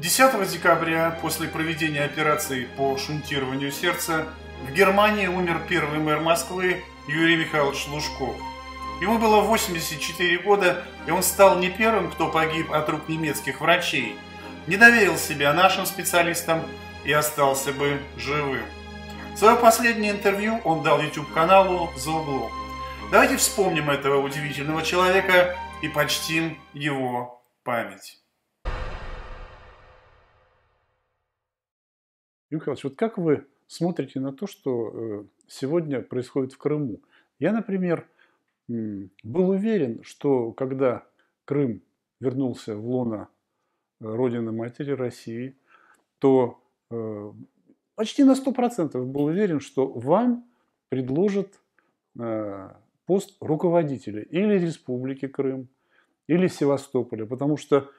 10 декабря, после проведения операции по шунтированию сердца, в Германии умер первый мэр Москвы Юрий Михайлович Лужков. Ему было 84 года, и он стал не первым, кто погиб от рук немецких врачей. Не доверил себя нашим специалистам и остался бы живым. Свое последнее интервью он дал YouTube-каналу «За углом». Давайте вспомним этого удивительного человека и почтим его память. Юрий Михайлович, вот как вы смотрите на то, что э, сегодня происходит в Крыму? Я, например, был уверен, что когда Крым вернулся в лоно э, Родины Матери России, то э, почти на 100% был уверен, что вам предложат пост руководителя или Республики Крым, или Севастополя, потому что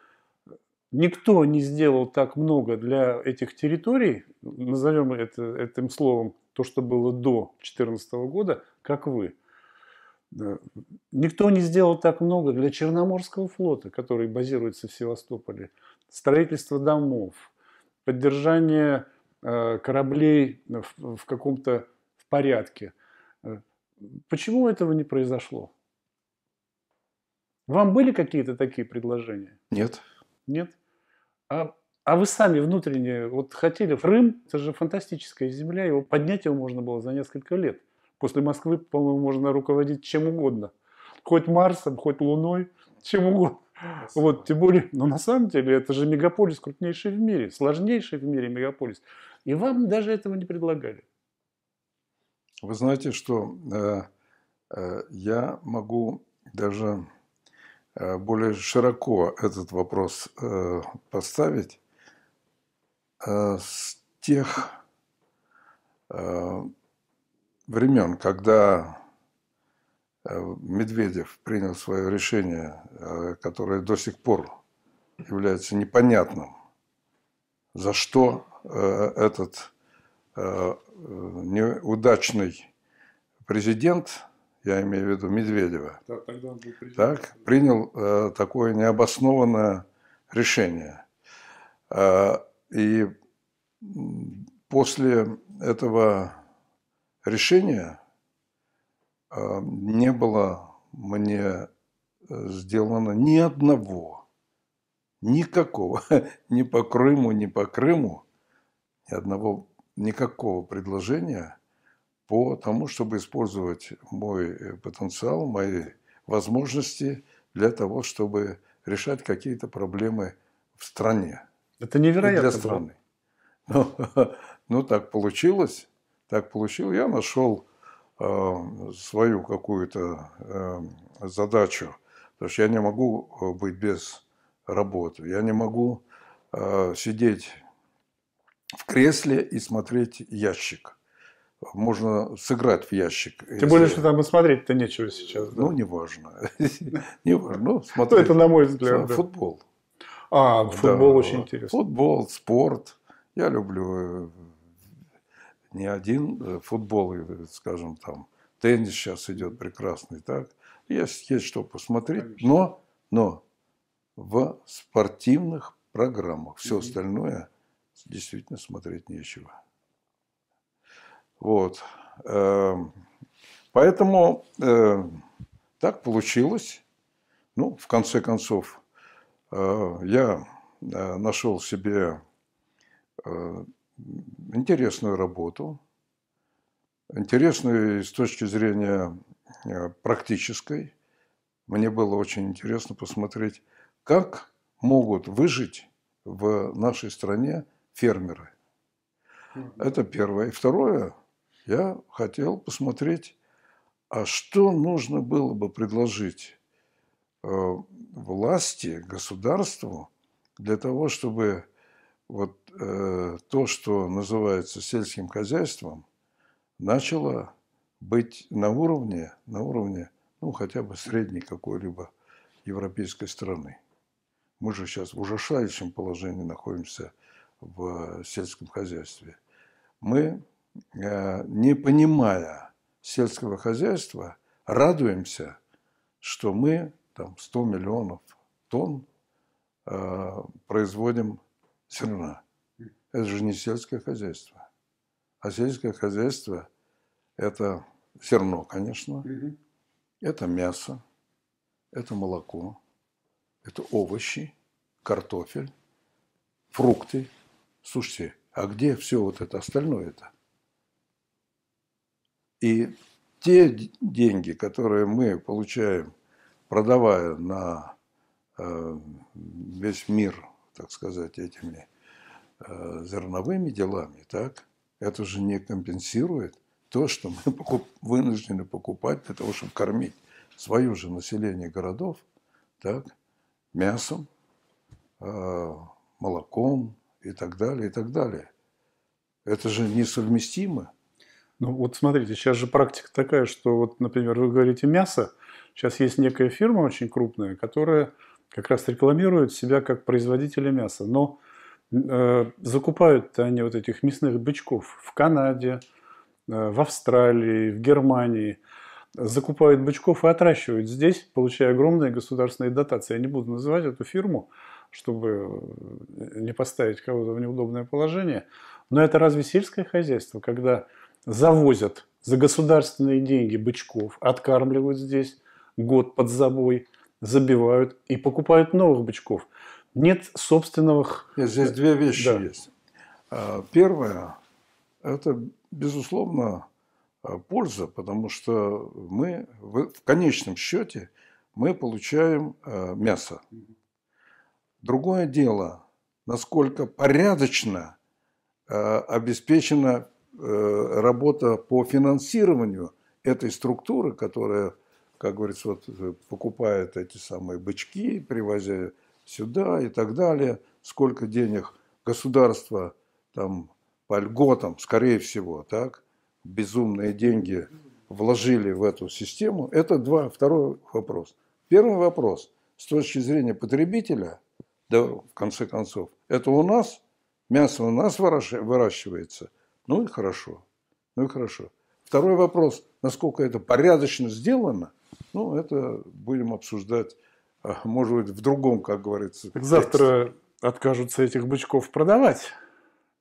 Никто не сделал так много для этих территорий, назовем это этим словом, то, что было до 2014 года, как вы. Никто не сделал так много для Черноморского флота, который базируется в Севастополе. Строительство домов, поддержание э, кораблей в, в каком-то в порядке. Э, почему этого не произошло? Вам были какие-то такие предложения? Нет. Нет? А, а вы сами внутренне вот хотели в Рым, это же фантастическая земля, его поднять его можно было за несколько лет. После Москвы, по-моему, можно руководить чем угодно. Хоть Марсом, хоть Луной, чем угодно. Вот, тем более, но ну, на самом деле это же мегаполис крупнейший в мире, сложнейший в мире мегаполис. И вам даже этого не предлагали. Вы знаете, что э, э, я могу даже Э, более широко этот вопрос э, поставить э, с тех времен, когда Медведев принял свое решение, которое до сих пор является непонятным, за что этот неудачный президент я имею в виду Медведева, да, тогда он был так, принял э, такое необоснованное решение. Э, и после этого решения э, не было мне э, сделано ни одного, никакого, ни по Крыму, ни по Крыму, ни одного, никакого предложения – по тому, чтобы использовать мой э, потенциал, мои возможности для того, чтобы решать какие-то проблемы в стране. Это невероятно. И для страны. Ну, ну, так получилось. Так получилось. Я нашел э, свою какую-то э, задачу. Потому что я не могу э, быть без работы. Я не могу э, сидеть в кресле и смотреть ящик можно сыграть в ящик. Тем если... более, что там и смотреть-то нечего сейчас. Ну, да? Ну, неважно. Ну, неважно. Смотреть. это, на мой взгляд. Футбол. А, футбол очень интересно. Футбол, спорт. Я люблю э, не один э, футбол, э, скажем, там, теннис сейчас идет прекрасный, так. Есть, есть что посмотреть, но, но в спортивных программах. Все остальное действительно смотреть нечего. Вот. Эм, поэтому эм, так получилось. Ну, в конце концов, э, я э, нашел себе э, интересную работу, интересную с точки зрения практической. Мне было очень интересно посмотреть, как могут выжить в нашей стране фермеры. Это первое. И второе – я хотел посмотреть, а что нужно было бы предложить э, власти, государству для того, чтобы вот э, то, что называется сельским хозяйством, начало быть на уровне, на уровне, ну, хотя бы средней какой-либо европейской страны. Мы же сейчас в ужасающем положении находимся в сельском хозяйстве. Мы Э, не понимая сельского хозяйства, радуемся, что мы там 100 миллионов тонн э, производим зерна. Это же не сельское хозяйство. А сельское хозяйство – это зерно, конечно, это мясо, это молоко, это овощи, картофель, фрукты. Слушайте, а где все вот это остальное-то? И те деньги, которые мы получаем, продавая на э, весь мир, так сказать, этими э, зерновыми делами, так, это же не компенсирует то, что мы покуп, вынуждены покупать для того, чтобы кормить свое же население городов, так, мясом, э, молоком и так далее, и так далее. Это же несовместимо. Ну вот смотрите, сейчас же практика такая, что вот, например, вы говорите мясо, сейчас есть некая фирма очень крупная, которая как раз рекламирует себя как производителя мяса, но э, закупают они вот этих мясных бычков в Канаде, э, в Австралии, в Германии, закупают бычков и отращивают здесь, получая огромные государственные дотации. Я не буду называть эту фирму, чтобы э, не поставить кого-то в неудобное положение, но это разве сельское хозяйство, когда завозят за государственные деньги бычков, откармливают здесь год под забой, забивают и покупают новых бычков. Нет собственных... Нет, здесь две вещи да. есть. А, первое – это, безусловно, а, польза, потому что мы в конечном счете мы получаем а, мясо. Другое дело, насколько порядочно обеспечено. Э, работа по финансированию этой структуры, которая, как говорится, вот, э, покупает эти самые бычки, привозя сюда и так далее, сколько денег государство там по льготам, скорее всего, так, безумные деньги вложили в эту систему. Это два, второй вопрос. Первый вопрос с точки зрения потребителя, да, в конце концов, это у нас, мясо у нас выращивается – ну и хорошо. Ну и хорошо. Второй вопрос, насколько это порядочно сделано, ну, это будем обсуждать, а, может быть, в другом, как говорится. Так завтра откажутся этих бычков продавать.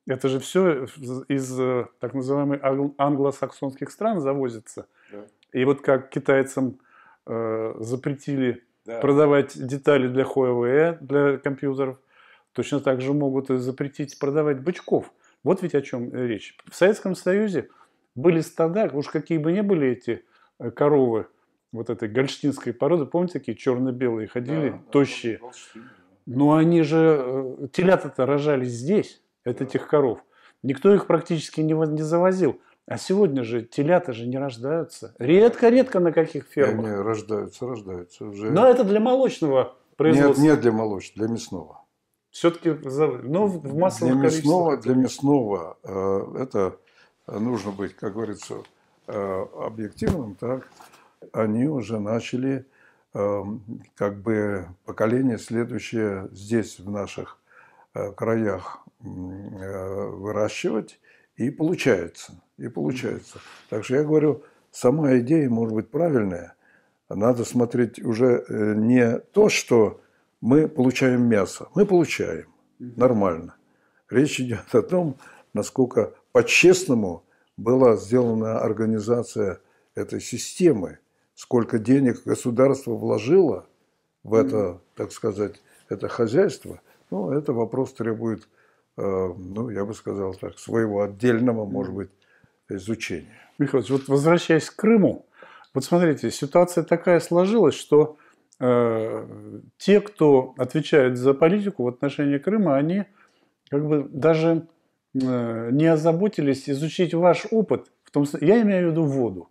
Это же все из э, так называемых англосаксонских стран завозится. Да. И вот как китайцам э, запретили да. продавать детали для Huawei, для компьютеров, точно так же могут и запретить продавать бычков. Вот ведь о чем э, речь. В Советском Союзе были стада, уж какие бы ни были эти э, коровы вот этой гольштинской породы, помните, такие черно-белые ходили, да, тощие. Да, Но они же, э, телята-то рожались здесь, от да. этих коров. Никто их практически не, не завозил. А сегодня же телята же не рождаются. Редко-редко на каких фермах. Они рождаются, рождаются уже. Но это для молочного производства. Нет, нет для молочного, для мясного. Все-таки ну, в массовом для Мясного, для мясного э, это нужно быть, как говорится, э, объективным, так, они уже начали э, как бы поколение следующее здесь, в наших краях, выращивать, и получается, и получается. Так что я говорю, сама идея может быть правильная, надо смотреть уже не то, что мы получаем мясо. Мы получаем. Нормально. Речь идет о том, насколько по-честному была сделана организация этой системы, сколько денег государство вложило в это, так сказать, это хозяйство. Ну, это вопрос требует, э, ну, я бы сказал так, своего отдельного, может быть, изучения. Михаил, вот возвращаясь к Крыму, вот смотрите, ситуация такая сложилась, что Э, те, кто отвечает за политику в отношении Крыма, они как бы даже э, не озаботились изучить ваш опыт. В том, я имею в виду воду.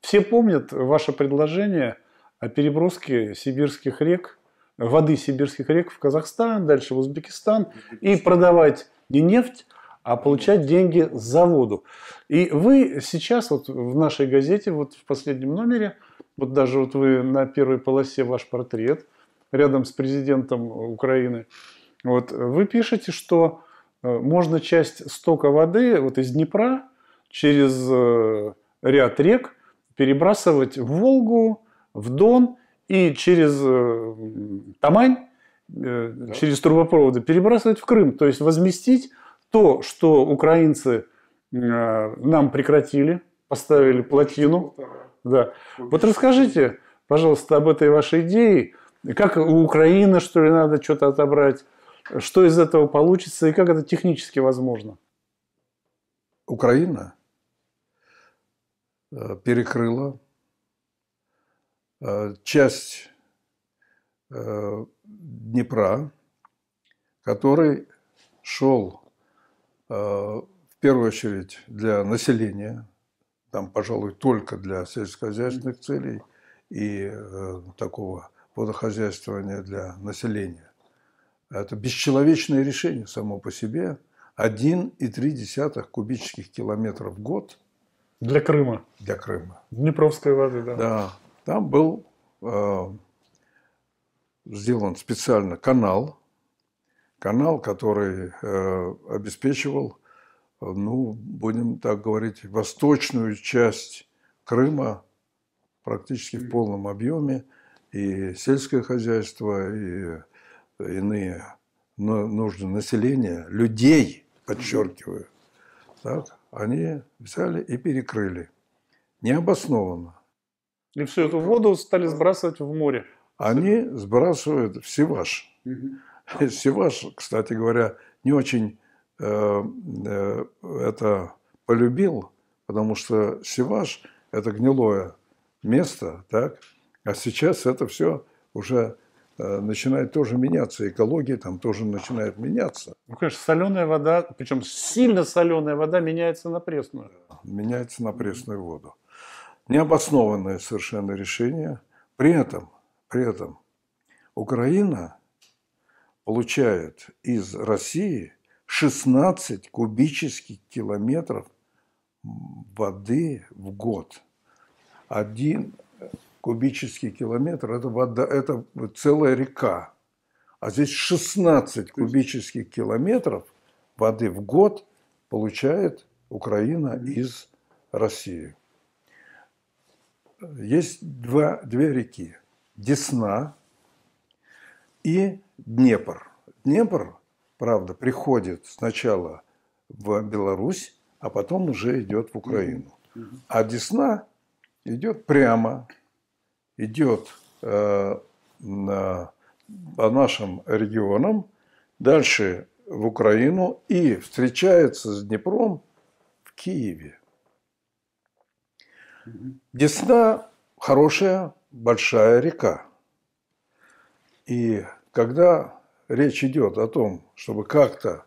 Все помнят ваше предложение о переброске сибирских рек, воды сибирских рек в Казахстан, дальше в Узбекистан, и продавать не нефть, а получать деньги за воду. И вы сейчас вот в нашей газете, вот в последнем номере – вот даже вот вы на первой полосе ваш портрет рядом с президентом Украины. Вот э, вы пишете, что э, можно часть стока воды вот из Днепра через э, ряд рек перебрасывать в Волгу, в Дон и через Тамань, да. через трубопроводы перебрасывать в Крым. То есть возместить то, что украинцы нам прекратили, поставили плотину, да. Вот расскажите, пожалуйста, об этой вашей идее. Как у Украины, что ли, надо что-то отобрать? Что из этого получится и как это технически возможно? Украина э, перекрыла э, часть э, Днепра, который шел в первую очередь для населения там, пожалуй, только для сельскохозяйственных целей и э, такого водохозяйствования для населения. Это бесчеловечное решение само по себе. 1,3 кубических километров в год. Для Крыма. Для Крыма. Днепровской воды, да. Да. Там был э, сделан специально канал, канал, который э, обеспечивал Э, ну, будем так говорить, восточную часть Крыма практически в полном объеме, и сельское хозяйство, и э, иные нужды населения, людей, подчеркиваю, так, они взяли и перекрыли. Необоснованно. И всю эту воду стали сбрасывать в море. Они сбрасывают в Севаш. Севаш, кстати говоря, не очень Э, э, это полюбил, потому что Севаш – это гнилое место, так? А сейчас это все уже э, начинает тоже меняться, экология там тоже начинает меняться. Ну, конечно, соленая вода, причем сильно соленая вода меняется на пресную. Меняется на пресную воду. Необоснованное совершенно решение. При этом, при этом Украина получает из России – 16 кубических километров воды в год. Один кубический километр – это вода, это целая река. А здесь 16 кубических километров воды в год получает Украина из России. Есть два, две реки – Десна и Днепр. Днепр – правда, приходит сначала в Беларусь, а потом уже идет в Украину. А Десна идет прямо, идет э, на, по нашим регионам, дальше в Украину и встречается с Днепром в Киеве. Десна хорошая, большая река. И когда речь идет о том, чтобы как-то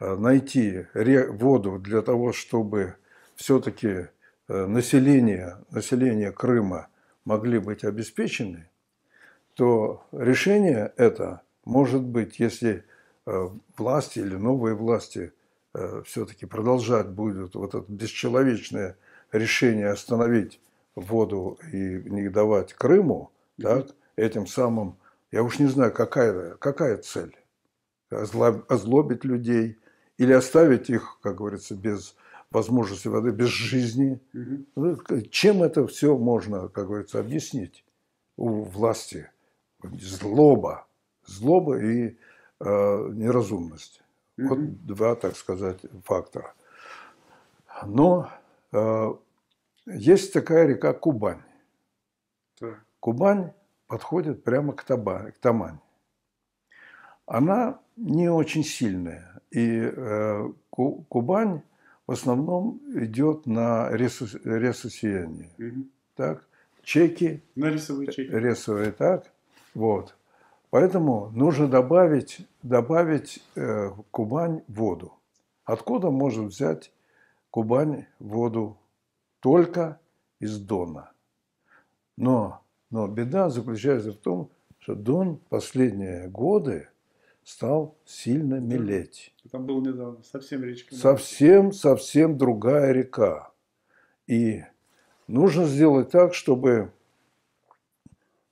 э, найти воду для того, чтобы все-таки э, население, население Крыма могли быть обеспечены, то решение это может быть, если э, власти или новые власти все-таки продолжать будут вот это бесчеловечное решение остановить воду и не давать Крыму, так, этим самым я уж не знаю, какая, какая цель. Озлобить людей или оставить их, как говорится, без возможности воды, без жизни. Ну, чем это все можно, как говорится, объяснить у власти? Злоба. Злоба и э, неразумность. Вот два, так сказать, фактора. Но э, есть такая река Кубань. Кубань подходит прямо к, таба, к тамане. Она не очень сильная. И э, Кубань в основном идет на ресу, Угу. Так? Чеки. На рисовые чеки. Э, рисовые, так. Вот. Поэтому нужно добавить, добавить э, в Кубань воду. Откуда может взять Кубань воду? Только из Дона. Но но беда заключается в том, что Дон последние годы стал сильно мелеть. Там был недавно совсем речка. Совсем, совсем другая река. И нужно сделать так, чтобы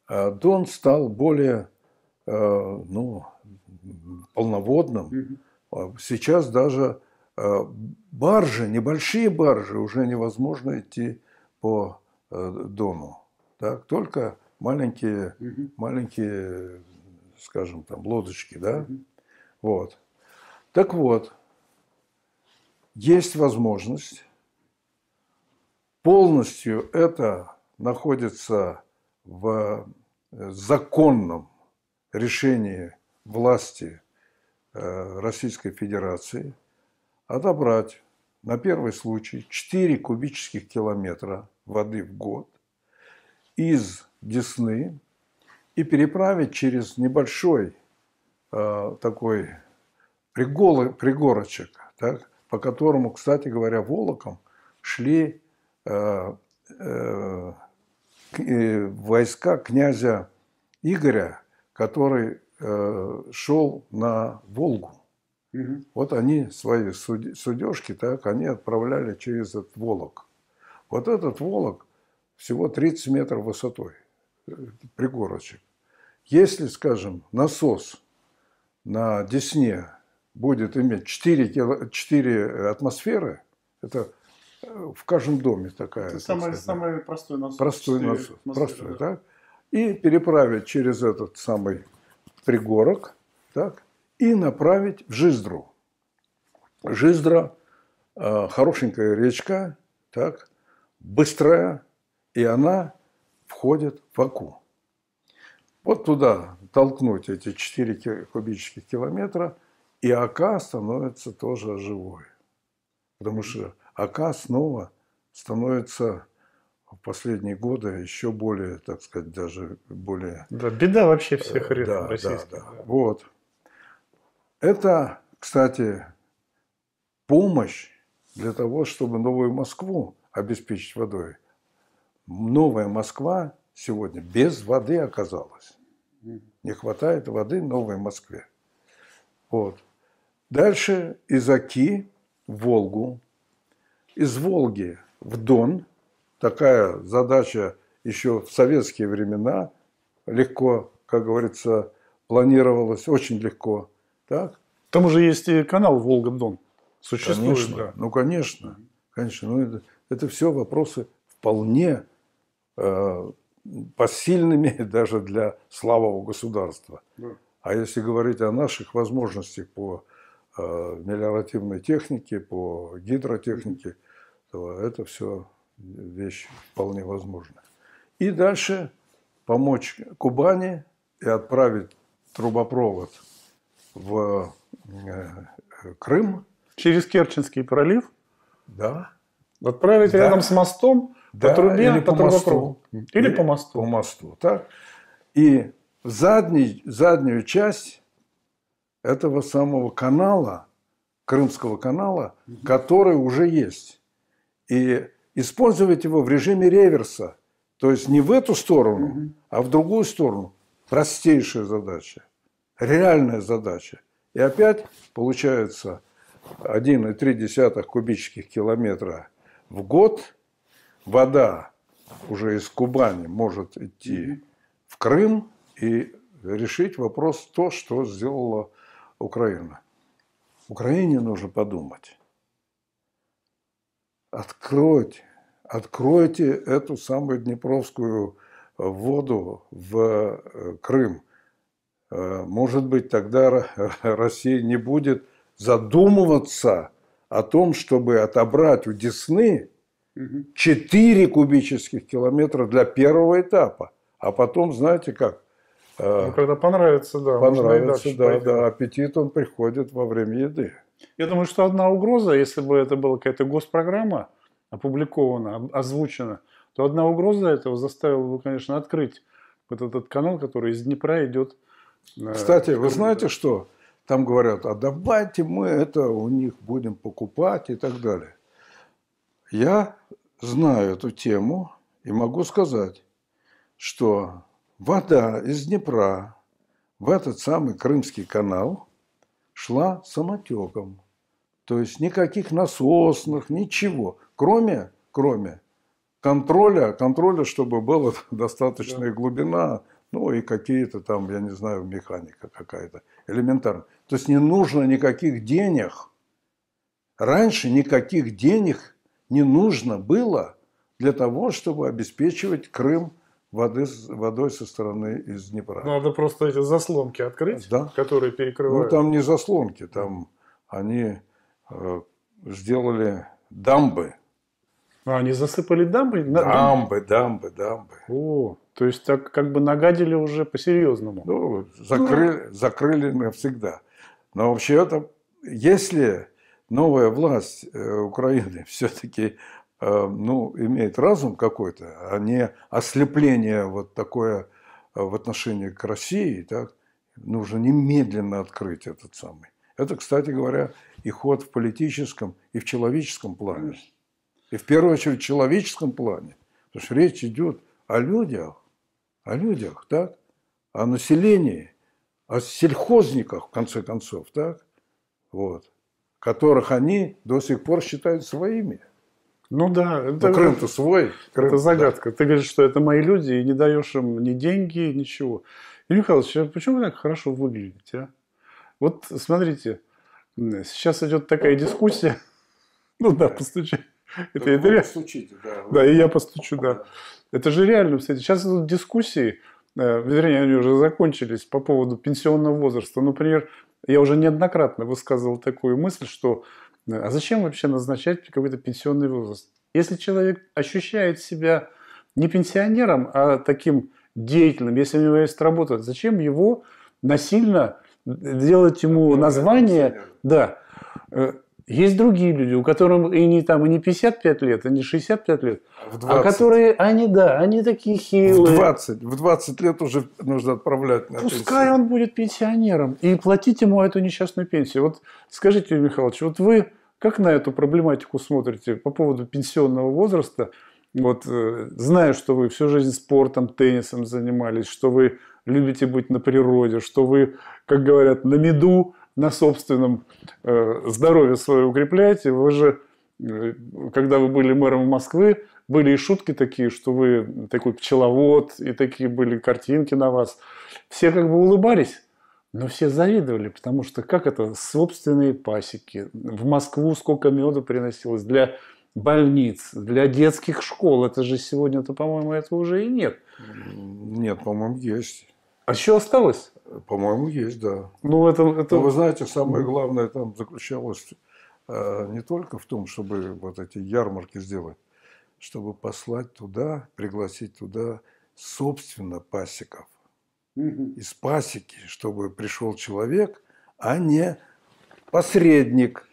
а, Дон стал более а, ну, полноводным. А сейчас даже баржи, небольшие баржи, уже невозможно идти по э, Дону. Так, только маленькие, угу. маленькие, скажем, там, лодочки, да? Угу. Вот. Так вот, есть возможность полностью это находится в э, законном решении власти э, Российской Федерации отобрать на первый случай 4 кубических километра воды в год из Десны и переправить через небольшой э, такой пригол, пригорочек, так, по которому, кстати говоря, волоком шли э, э, э войска князя Игоря, который э, шел на Волгу. Угу. Вот они свои судежки, так, они отправляли через этот Волок. Вот этот Волок – всего 30 метров высотой, э, пригорочек. Если, скажем, насос на Десне будет иметь 4, 4 атмосферы, это э, в каждом доме такая. Это так самый, сказать, самый простой насос. Простой насос. Простой, да. да. И переправить через этот самый пригорок, так, и направить в Жиздру. Жиздра э, хорошенькая речка, так, быстрая, и она входит в Аку. Вот туда толкнуть эти 4 кубических километра, и Ака становится тоже живой. Потому что Ака снова становится в последние годы еще более, так сказать, даже более... Да, беда вообще э, всех ритмов да, российских. Да, да. Вот. Это, кстати, помощь для того, чтобы Новую Москву обеспечить водой новая Москва сегодня без воды оказалась. Не хватает воды новой Москве. Вот. Дальше из Оки в Волгу, из Волги в Дон. Такая задача еще в советские времена легко, как говорится, планировалась, очень легко. Так? К тому же есть и канал Волга-Дон. Существует, конечно, да. Ну, конечно. Конечно. Ну, это, это все вопросы вполне Э, посильными даже для слабого государства. А если говорить о наших возможностях по э, мелиоративной технике, по гидротехнике, то это все вещи вполне возможны. И дальше помочь Кубани и отправить трубопровод в э, Крым. Через Керченский пролив? Да. Отправить да. рядом с мостом? да, по трубе, или по, по мосту. Или э, по мосту. По мосту, так. И задний, заднюю часть этого самого канала, Крымского канала, угу. который уже есть. И использовать его в режиме реверса. То есть не в эту сторону, угу. а в другую сторону. Простейшая задача. Реальная задача. И опять получается 1,3 кубических километра в год – вода уже из Кубани может идти в Крым и решить вопрос то, что сделала Украина. Украине нужно подумать. Откройте, откройте эту самую Днепровскую воду в э, Крым. Э, может быть, тогда Россия не будет задумываться о том, чтобы отобрать у Десны 4 кубических километра для первого этапа. А потом, знаете как? Э, ну, когда понравится, да. Понравится, да, пойдем. да. Аппетит он приходит во время еды. Я думаю, что одна угроза, если бы это была какая-то госпрограмма опубликована, озвучена, то одна угроза этого заставила бы, конечно, открыть вот этот канал, который из Днепра идет. Э, Кстати, вы знаете что? Там говорят, а давайте мы это у них будем покупать и так далее. Я знаю эту тему и могу сказать, что вода из Днепра в этот самый Крымский канал шла самотеком. То есть никаких насосных, ничего, кроме, кроме контроля, контроля, чтобы была достаточная глубина, ну и какие-то там, я не знаю, механика какая-то элементарная. То есть не нужно никаких денег. Раньше никаких денег не нужно было для того, чтобы обеспечивать Крым воды, водой со стороны из Днепра. Надо просто эти заслонки открыть, да? которые перекрывают. Ну, там не заслонки, там они э, сделали дамбы. А, они засыпали дамбы? Дамбы, дамбы, дамбы. О, то есть так как бы нагадили уже по-серьезному. Ну, закрыли, закрыли навсегда. Но вообще это, если новая власть э, Украины все-таки э, ну, имеет разум какой-то, а не ослепление вот такое э, в отношении к России, так, нужно немедленно открыть этот самый. Это, кстати говоря, и ход в политическом, и в человеческом плане. И в первую очередь в человеческом плане. Потому что речь идет о людях, о людях, так, о населении, о сельхозниках, в конце концов, так, вот которых они до сих пор считают своими. Ну да. Это, Но ну, Крым-то свой. Крым, это загадка. Да. Ты говоришь, что это мои люди, и не даешь им ни деньги, ничего. И Михайлович, а почему вы так хорошо выглядите? А? Вот смотрите, сейчас идет такая дискуссия. Ну да, постучи. Это, это да. Да, и я постучу, да. Это же реально, кстати. Сейчас идут дискуссии, э, вернее, они уже закончились по поводу пенсионного возраста. Например, я уже неоднократно высказывал такую мысль, что э, а зачем вообще назначать какой-то пенсионный возраст? Если человек ощущает себя не пенсионером, а таким деятельным, если у него есть работа, зачем его насильно э, делать ему название? Да. Э, есть другие люди, у которых и не, там, и не 55 лет, и не 65 лет, а, а которые, они, да, они такие хилые. В 20, в 20 лет уже нужно отправлять на Пускай пенсию. он будет пенсионером и платить ему эту несчастную пенсию. Вот скажите, Михайлович, вот вы как на эту проблематику смотрите по поводу пенсионного возраста? Вот э, знаю, что вы всю жизнь спортом, теннисом занимались, что вы любите быть на природе, что вы, как говорят, на меду на собственном э, здоровье свое укрепляете. Вы же, э, когда вы были мэром Москвы, были и шутки такие, что вы такой пчеловод, и такие были картинки на вас. Все как бы улыбались, но все завидовали, потому что как это собственные пасеки. В Москву сколько меда приносилось для больниц, для детских школ. Это же сегодня-то, по-моему, этого уже и нет. Нет, по-моему, есть. А что осталось? По-моему, есть, да. Ну, это, это... Но вы знаете, самое главное там заключалось э, не только в том, чтобы вот эти ярмарки сделать, чтобы послать туда, пригласить туда, собственно, пасеков. Угу. Из пасеки, чтобы пришел человек, а не посредник.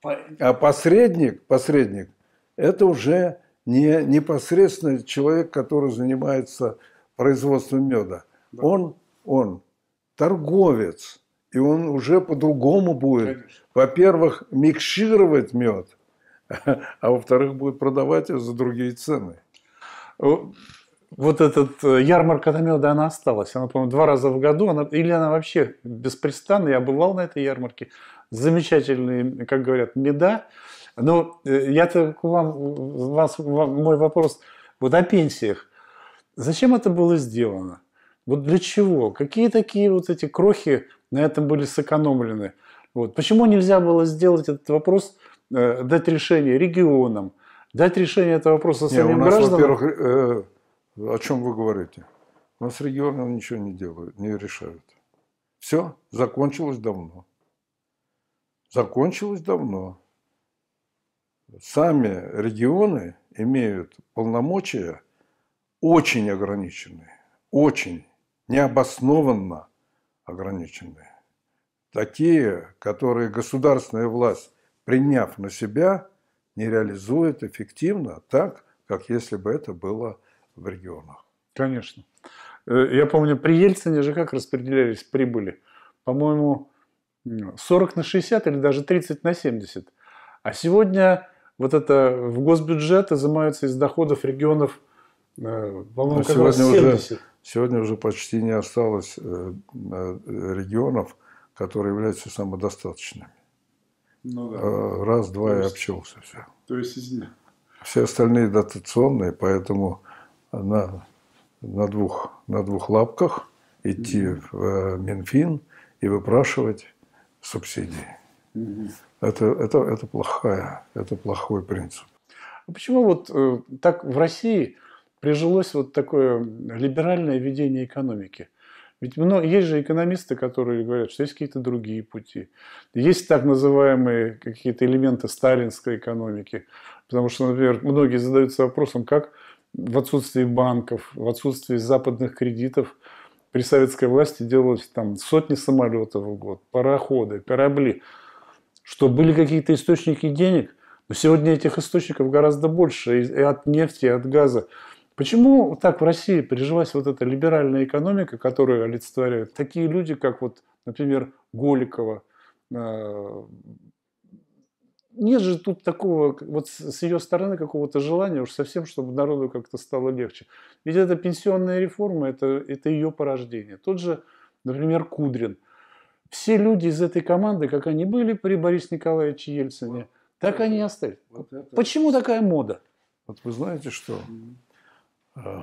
По... А посредник, посредник, это уже не непосредственно человек, который занимается производством меда. Да. Он, он торговец, и он уже по-другому будет. Во-первых, микшировать мед, а во-вторых, будет продавать его за другие цены. Вот этот э, ярмарка на меда, она осталась. Она, по-моему, два раза в году. Она, или она вообще беспрестанно. Я бывал на этой ярмарке. Замечательные, как говорят, меда. Но э, я-то к вам, вас, вам, мой вопрос вот о пенсиях. Зачем это было сделано? Вот для чего? Какие такие вот эти крохи на этом были сэкономлены? Вот. Почему нельзя было сделать этот вопрос, э, дать решение регионам, дать решение этого вопроса самим Не, у нас, гражданам? Во-первых, э, э, о чем вы говорите? У нас регионы ничего не делают, не решают. Все закончилось давно. Закончилось давно. Сами регионы имеют полномочия очень ограниченные, очень необоснованно ограничены. Такие, которые государственная власть, приняв на себя, не реализует эффективно так, как если бы это было в регионах. Конечно. Э, я помню, при Ельцине же как распределялись прибыли? По-моему, 40 на 60 или даже 30 на 70. А сегодня вот это в госбюджет изымаются из доходов регионов, по-моему, ну, 70. Уже Сегодня уже почти не осталось э, э, регионов, которые являются самодостаточными. Ну, да. Э, раз, два то есть, и обчелся все. То есть из... Все остальные дотационные, поэтому на, на, двух, на двух лапках идти mm-hmm. в Минфин и выпрашивать субсидии. Mm-hmm. Это, это, это плохая, это плохой принцип. А почему вот так в России прижилось вот такое либеральное ведение экономики. Ведь много, есть же экономисты, которые говорят, что есть какие-то другие пути. Есть так называемые какие-то элементы сталинской экономики. Потому что, например, многие задаются вопросом, как в отсутствии банков, в отсутствии западных кредитов при советской власти делалось там сотни самолетов в год, пароходы, корабли, что были какие-то источники денег, но сегодня этих источников гораздо больше и от нефти, и от газа. Почему так в России прижилась вот эта либеральная экономика, которую олицетворяют такие люди, как вот, например, Голикова? Э, нет же тут такого, вот с ее стороны какого-то желания уж совсем, чтобы народу как-то стало легче. Ведь эта пенсионная реформа, это, это ее порождение. Тот же, например, Кудрин. Все люди из этой команды, как они были при Борисе Николаевиче Ельцине, вот так это, они и остались. Вот это. Почему такая мода? Вот вы знаете что? Э,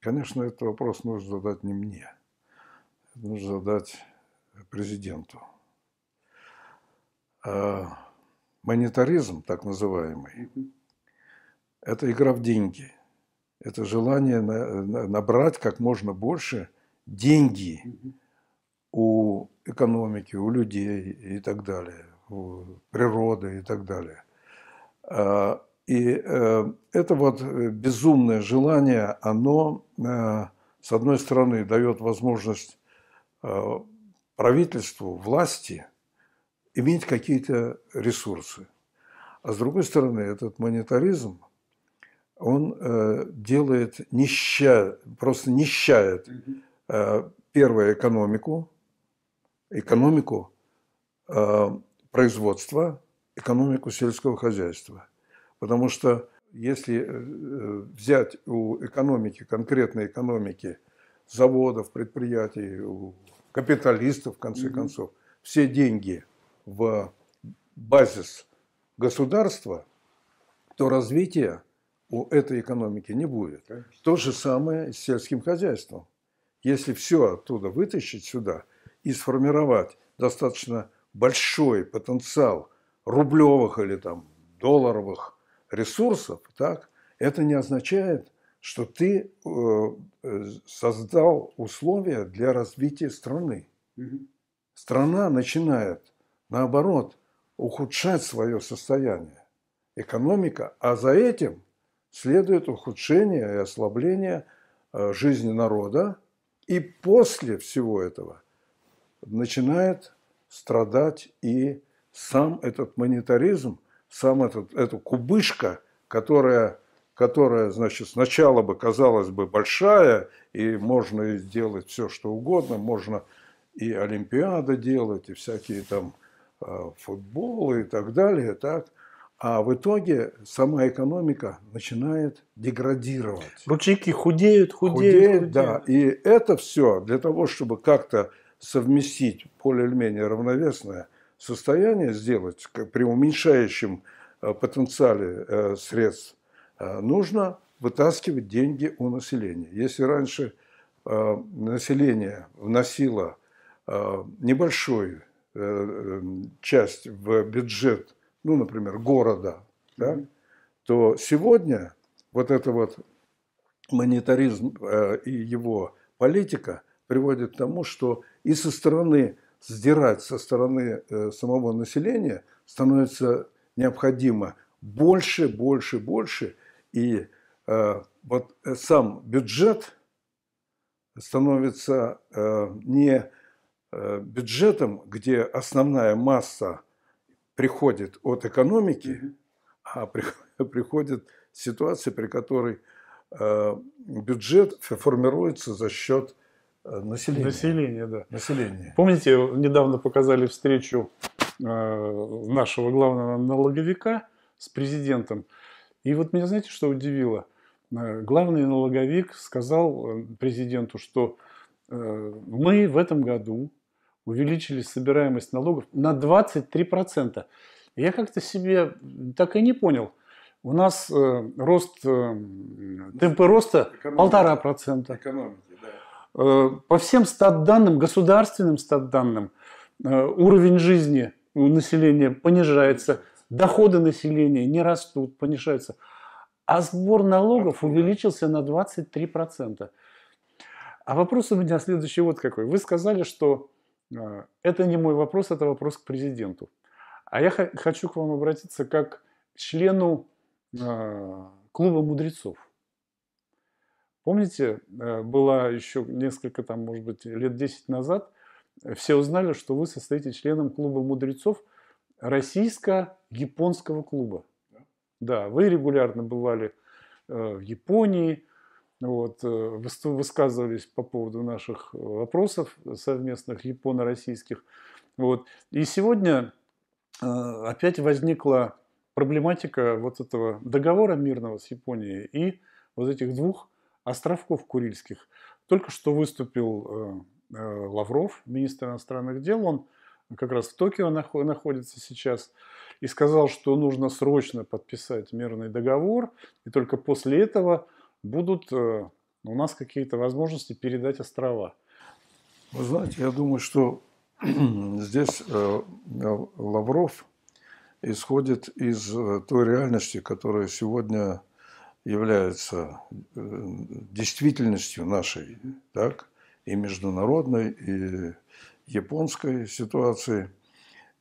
конечно, этот вопрос нужно задать не мне. нужно задать президенту. Э, монетаризм, так называемый, это игра в деньги. Это желание набрать как можно больше деньги у экономики, у людей и так далее, у природы и так далее. Э, и э, это вот э, безумное желание, оно, э, с одной стороны, дает возможность э, правительству, власти иметь какие-то ресурсы. А с другой стороны, этот монетаризм, он э, делает нища, просто нищает э, первое экономику, экономику э, производства, экономику сельского хозяйства – Потому что если э, э, взять у экономики, конкретной экономики, заводов, предприятий, у капиталистов, в конце концов, все деньги в базис государства, то развития у этой экономики не будет. То же самое с сельским хозяйством. Если все оттуда вытащить сюда и сформировать достаточно большой потенциал рублевых или там долларовых ресурсов, так, это не означает, что ты э, создал условия для развития страны. Страна начинает, наоборот, ухудшать свое состояние. Экономика, а за этим следует ухудшение и ослабление э, жизни народа. И после всего этого начинает страдать и сам этот монетаризм, сам этот, эту кубышка, которая, которая, значит, сначала бы казалась бы большая, и можно сделать все, что угодно, можно и Олимпиада делать, и всякие там а, футболы и так далее, так, а в итоге сама экономика начинает деградировать. Ручейки худеют, худеют. Худеют, худеют. да. И это все для того, чтобы как-то совместить более-менее равновесное – состояние сделать при уменьшающем э, потенциале э, средств, э, нужно вытаскивать деньги у населения. Если раньше население вносило небольшую часть в бюджет, ну, например, города, да, то сегодня вот это вот монетаризм и его политика приводит к тому, что и со стороны сдирать со стороны э, самого населения становится необходимо больше, больше, больше. И э, вот э, сам бюджет становится не бюджетом, где основная масса приходит от экономики, а приходит ситуация, при которой бюджет формируется за счет население. Население, да. Население. Помните, недавно показали встречу э, нашего главного налоговика с президентом. И вот меня, знаете, что удивило? Э, главный налоговик сказал э, президенту, что мы в этом году увеличили собираемость налогов на 23%. Я как-то себе так и не понял. У нас рост, темпы роста полтора процента. Экономика. Э, по всем стат-данным, государственным стат-данным, э, уровень жизни у населения понижается, доходы населения не растут, понижаются. А сбор налогов увеличился на 23%. А вопрос у меня следующий вот какой. Вы сказали, что э, это не мой вопрос, это вопрос к президенту. А я хочу к вам обратиться как к члену клуба мудрецов. Помните, э, было еще несколько, там, может быть, лет 10 назад, э, все узнали, что вы состоите членом клуба мудрецов российско-японского клуба. Да, вы регулярно бывали э, в Японии, вот, высказывались по поводу наших вопросов совместных японо-российских. Вот. И сегодня опять возникла проблематика вот этого договора мирного с Японией и вот этих двух островков Курильских. Только что выступил э, э, Лавров, министр иностранных дел, он как раз в Токио находится сейчас, и сказал, что нужно срочно подписать мирный договор, и только после этого будут э, у нас какие-то возможности передать острова. Вы знаете, я думаю, что здесь Лавров исходит из той реальности, которая сегодня является э, действительностью нашей, так, и международной, и японской ситуации,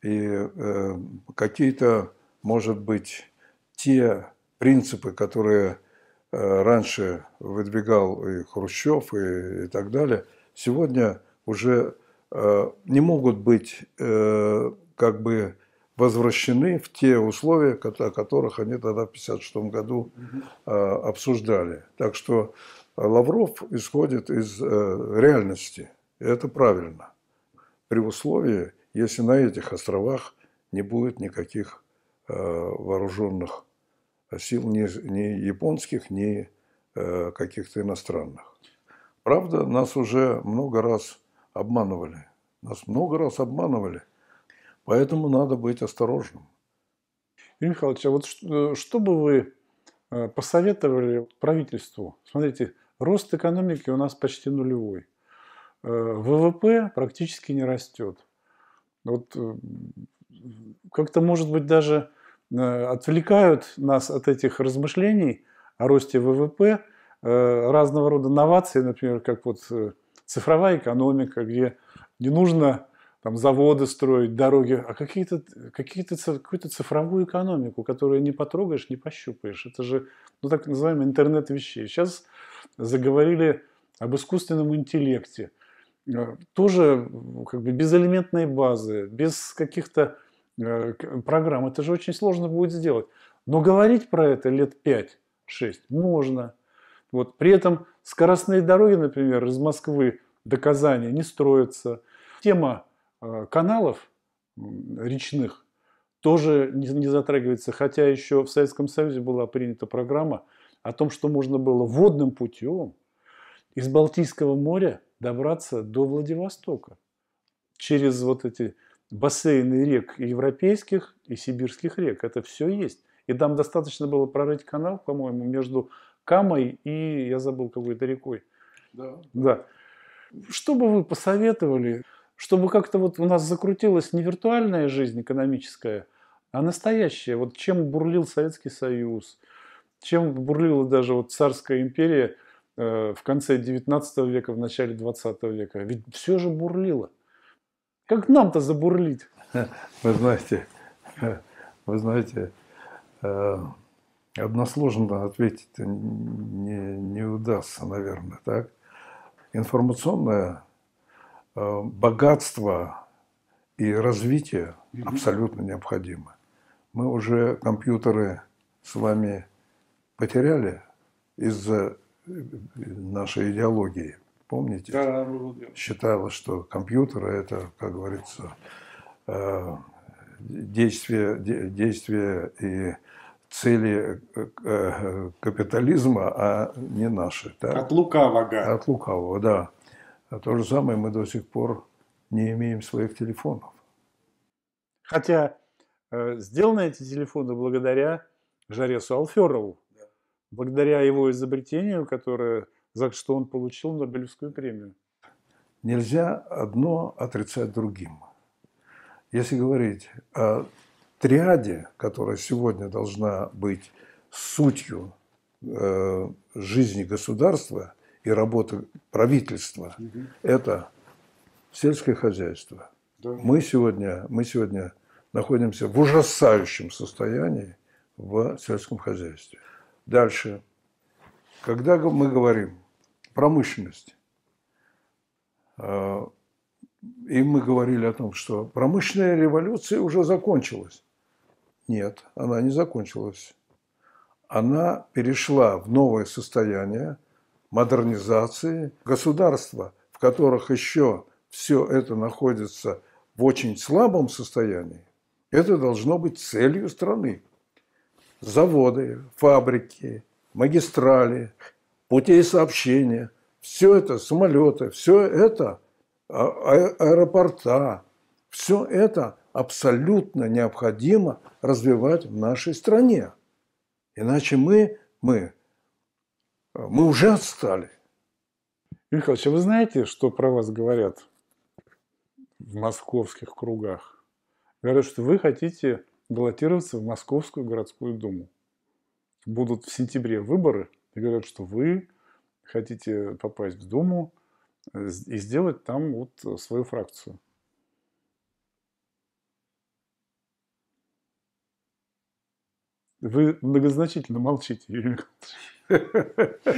и э, какие-то, может быть, те принципы, которые э, раньше выдвигал и Хрущев, и, и так далее, сегодня уже э, не могут быть э, как бы возвращены в те условия, о которых они тогда в 1956 году а, обсуждали. Так что э, Лавров исходит из э, реальности. И это правильно. При условии, если на этих островах не будет никаких э, вооруженных сил, ни, ни японских, ни каких-то иностранных. Правда, нас уже много раз обманывали. Нас много раз обманывали – Поэтому надо быть осторожным. Юрий Михайлович, а вот что, э, что бы вы э, посоветовали правительству? Смотрите, рост экономики у нас почти нулевой. Э, ВВП практически не растет. Вот как-то, может быть, даже отвлекают нас от этих размышлений о росте ВВП разного рода новации, например, как вот цифровая экономика, где не нужно там заводы строить, дороги, а какие-то, какие-то, какую-то цифровую экономику, которую не потрогаешь, не пощупаешь. Это же, ну так называемый интернет вещей. Сейчас заговорили об искусственном интеллекте. Э, тоже как бы без элементной базы, без каких-то э, программ. Это же очень сложно будет сделать. Но говорить про это лет 5-6 можно. Вот. При этом скоростные дороги, например, из Москвы до Казани не строятся. Тема Э, каналов речных тоже не затрагивается, хотя еще в Советском Союзе была принята программа о том, что можно было водным путем из Балтийского моря добраться до Владивостока через вот эти бассейны рек европейских и сибирских рек. Это все есть. И там достаточно было прорыть канал, по-моему, между Камой и, я забыл, какой-то рекой. Да. да. Что бы вы посоветовали чтобы как-то вот у нас закрутилась не виртуальная жизнь экономическая, а настоящая. Вот чем бурлил Советский Союз, чем бурлила даже вот царская империя э, в конце 19 века, в начале 20 века. Ведь все же бурлило. Как нам-то забурлить? Вы знаете, вы знаете, э, односложно ответить не, не удастся, наверное, так? Информационная Э, богатство и развитие абсолютно необходимы. Мы уже компьютеры с вами потеряли из-за э, нашей идеологии. Помните? Считалось, что компьютеры – это, как говорится, э, действие, действия и цели капитализма, а не наши. Да? От лукавого. От лукавого, да. А то же самое мы до сих пор не имеем своих телефонов. Хотя э, сделаны эти телефоны благодаря Жаресу Алферову, да. благодаря его изобретению, которое, за что он получил Нобелевскую премию. Нельзя одно отрицать другим. Если говорить о триаде, которая сегодня должна быть сутью э, жизни государства – и работа правительства угу. – это сельское хозяйство. Да. Мы, сегодня, мы сегодня находимся в ужасающем состоянии в сельском хозяйстве. Дальше. Когда мы говорим промышленность, а, и мы говорили о том, что промышленная революция уже закончилась. Нет, она не закончилась. Она перешла в новое состояние – модернизации государства, в которых еще все это находится в очень слабом состоянии, это должно быть целью страны. Заводы, фабрики, магистрали, путей сообщения, все это, самолеты, все это, а, а, аэропорта, все это абсолютно необходимо развивать в нашей стране. Иначе мы, мы мы уже отстали. Юрий Михайлович, а вы знаете, что про вас говорят в московских кругах? Говорят, что вы хотите баллотироваться в Московскую городскую думу. Будут в сентябре выборы, и говорят, что вы хотите попасть в думу э, и сделать там вот свою фракцию. Вы многозначительно молчите, Юрий Михайлович.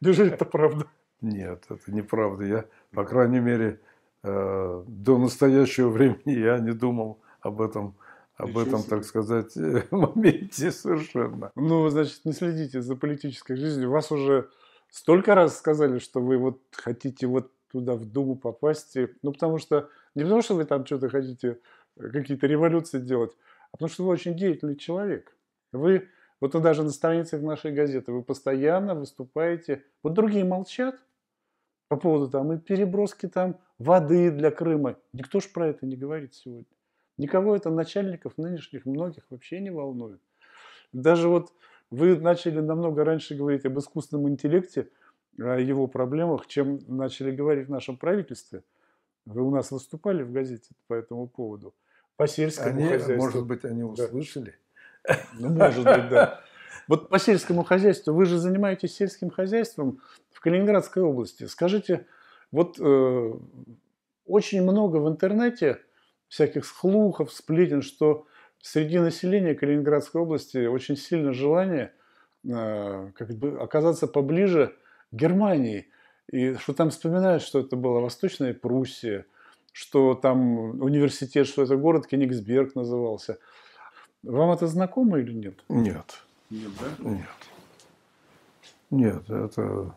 Неужели это правда? Нет, это неправда. Я, по крайней мере, э, до настоящего времени я не думал об этом, об Еще этом, себе. так сказать, моменте совершенно. Ну, вы, значит, не следите за политической жизнью. Вас уже столько раз сказали, что вы вот хотите вот туда в Думу попасть. Ну, потому что, не потому что вы там что-то хотите, э, какие-то революции делать, а потому что вы очень деятельный человек. Вы вот вы даже на страницах нашей газеты, вы постоянно выступаете, вот другие молчат по поводу там и переброски там воды для Крыма. Никто же про это не говорит сегодня. Никого это начальников нынешних многих вообще не волнует. Даже вот вы начали намного раньше говорить об искусственном интеллекте, о его проблемах, чем начали говорить в нашем правительстве. Вы у нас выступали в газете по этому поводу. По сельскому они, хозяйству. Может быть, они услышали. Да ну, может быть, да. Вот по сельскому хозяйству, вы же занимаетесь сельским хозяйством в Калининградской области. Скажите, вот э, очень много в интернете всяких слухов, сплетен, что среди населения Калининградской области очень сильно желание э, как бы оказаться поближе к Германии. И что там вспоминают, что это была Восточная Пруссия, что там университет, что это город Кенигсберг назывался – вам это знакомо или нет? Нет. Нет, да? Нет. Нет, это...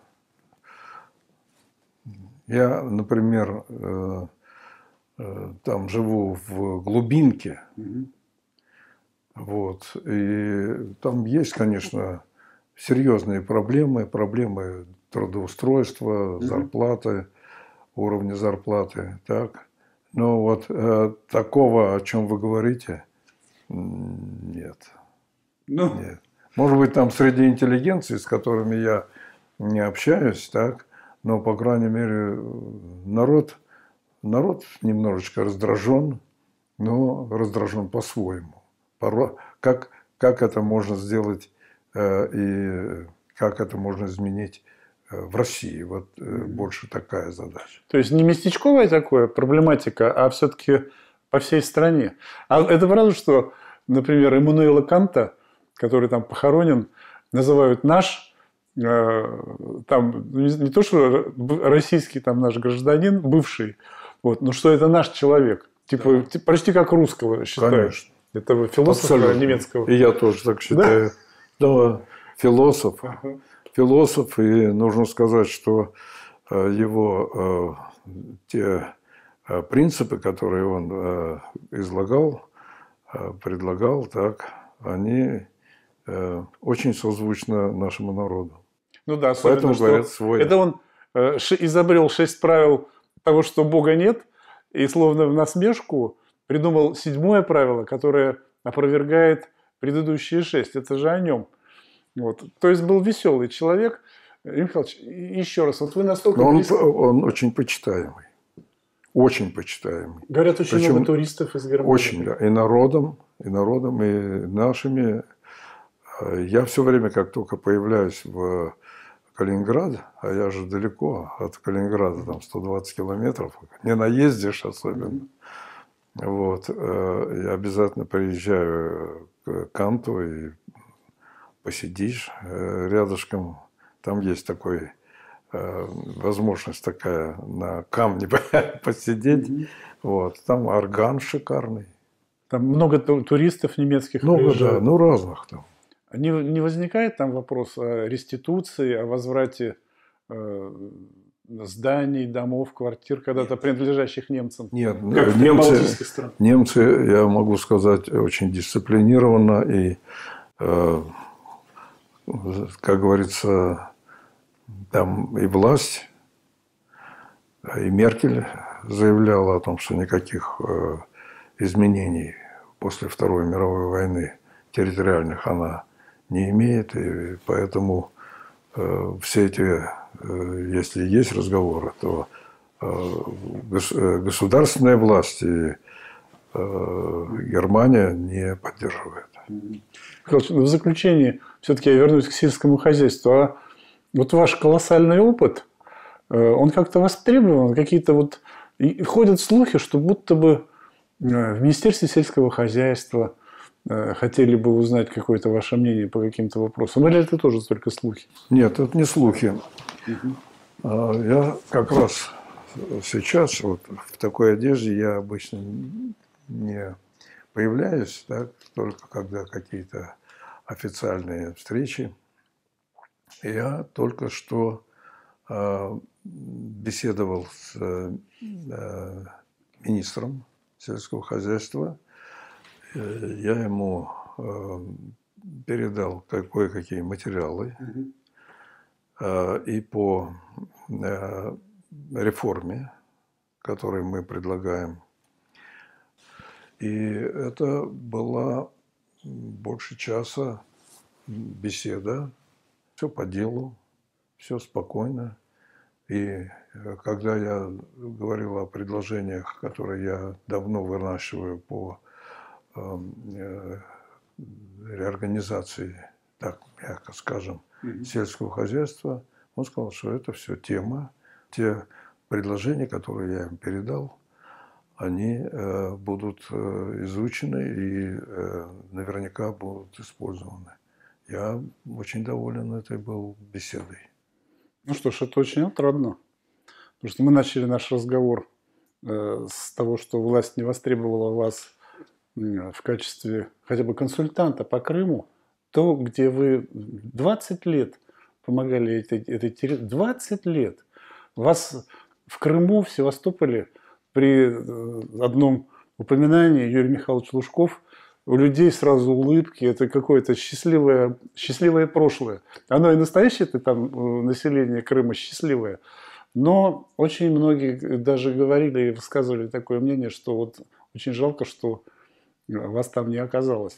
Я, например, э, э, там живу в глубинке, угу. вот, и там есть, конечно, серьезные проблемы, проблемы трудоустройства, угу. зарплаты, уровня зарплаты, так. Но вот э, такого, о чем вы говорите – нет. Ну. Нет. Может быть, там среди интеллигенции, с которыми я не общаюсь, так, но, по крайней мере, народ, народ немножечко раздражен, но раздражен по-своему. Как, как это можно сделать э, и как это можно изменить э, в России. Вот э, больше такая задача. То есть не местечковая такая проблематика, а все-таки по всей стране. А это правда, что например, Эммануэла Канта, который там похоронен, называют наш, э, там ну, не то, что российский там наш гражданин, бывший, вот, но что это наш человек. Типа, да. почти как русского считаешь. Конечно. Этого философа Абсолютно. немецкого. И я тоже так считаю. Да, да философ. Философ, и нужно сказать, что э, его э, те принципы, которые он излагал, Э, предлагал, так они э, очень созвучны нашему народу. Ну да, особенно, Поэтому что говорят свой. Это он э, изобрел шесть правил того, что Бога нет, и словно в насмешку придумал седьмое правило, которое опровергает предыдущие шесть. Это же о нем. Вот. То есть был веселый человек. Михаил еще раз, вот вы настолько... Но он, близко... он очень почитаемый очень почитаемый. Говорят, очень Причем много туристов из Германии. Очень, И народом, и народом, и нашими. Э, я все время, как только появляюсь в Калининград, а я же далеко от Калининграда, там 120 километров, не наездишь особенно. Вот. Э, я обязательно приезжаю к Канту и посидишь э, рядышком. Там есть такой Э, возможность такая на камне посидеть. Вот. Там орган шикарный. Там много туристов немецких Много, да, ну разных там. Не, не возникает там вопрос о реституции, о возврате э, зданий, домов, квартир, когда-то принадлежащих немцам? Нет, как немцы, немцы, я могу сказать, очень дисциплинированно и, э, как говорится, там и власть, а и Меркель заявляла о том, что никаких э, изменений после Второй мировой войны территориальных она не имеет, и поэтому э, все эти, э, если есть разговоры, то государственная власть и Германия не поддерживает. Ну, в заключение, все-таки я вернусь к сельскому хозяйству. А вот ваш колоссальный опыт, э, он как-то востребован, какие-то вот... И ходят слухи, что будто бы э, в Министерстве сельского хозяйства э, хотели бы узнать какое-то ваше мнение по каким-то вопросам. Или это тоже только слухи? Нет, это не слухи. Угу. Я как раз сейчас вот в такой одежде я обычно не появляюсь, да, только когда какие-то официальные встречи я только что а, беседовал с э, э, министром сельского хозяйства. Э, я ему а, передал кое-какие материалы а, и по реформе, которую мы предлагаем. И это была больше часа беседа все по делу, все спокойно. И э, когда я говорил о предложениях, которые я давно вынашиваю по эм, э, реорганизации, так мягко скажем, mm-hmm. сельского хозяйства, он сказал, что это все тема. Те предложения, которые я им передал, они э, будут э, изучены и э, наверняка будут использованы. Я очень доволен этой был беседой. Ну что ж, это очень отрадно. Потому что мы начали наш разговор э, с того, что власть не востребовала вас в качестве хотя бы консультанта по Крыму, то, где вы 20 лет помогали этой, этой территории, 20 лет вас в Крыму, в Севастополе при э, одном упоминании Юрий Михайлович Лужков – у людей сразу улыбки, это какое-то счастливое, счастливое прошлое. Оно и настоящее это там э, население Крыма счастливое, но очень многие даже говорили и высказывали такое мнение, что вот очень жалко, что э, вас там не оказалось.